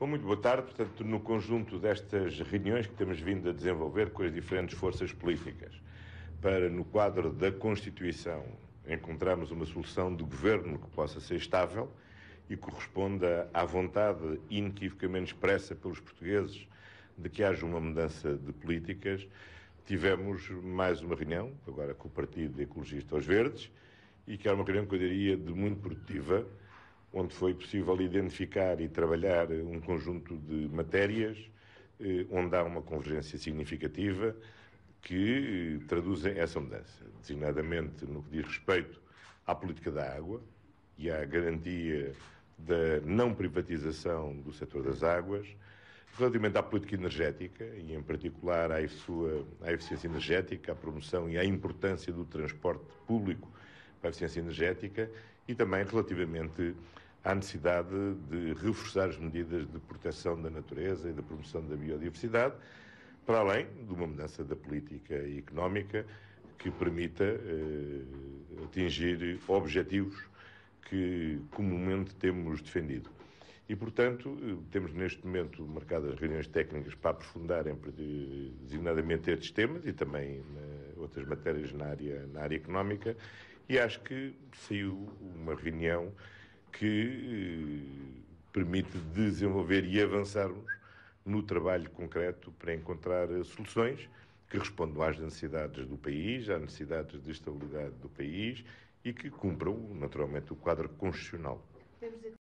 Bom, muito boa tarde. Portanto, no conjunto destas reuniões que temos vindo a desenvolver com as diferentes forças políticas, para no quadro da Constituição encontrarmos uma solução de governo que possa ser estável e corresponda à vontade inequivocamente expressa pelos portugueses de que haja uma mudança de políticas, tivemos mais uma reunião, agora com o Partido Ecologista aos Verdes, e que é uma reunião que eu diria de muito produtiva onde foi possível identificar e trabalhar um conjunto de matérias eh, onde há uma convergência significativa que eh, traduzem essa mudança, designadamente no que diz respeito à política da água e à garantia da não privatização do setor das águas, relativamente à política energética e, em particular, à, sua, à eficiência energética, à promoção e à importância do transporte público para a eficiência energética e também relativamente à necessidade de reforçar as medidas de proteção da natureza e da promoção da biodiversidade, para além de uma mudança da política económica que permita eh, atingir objetivos que comumente temos defendido. E, portanto, temos neste momento marcadas reuniões técnicas para aprofundar designadamente estes temas e também eh, outras matérias na área, na área económica e acho que saiu uma reunião que eh, permite desenvolver e avançarmos no trabalho concreto para encontrar eh, soluções que respondam às necessidades do país, às necessidades de estabilidade do país e que cumpram, naturalmente, o quadro constitucional.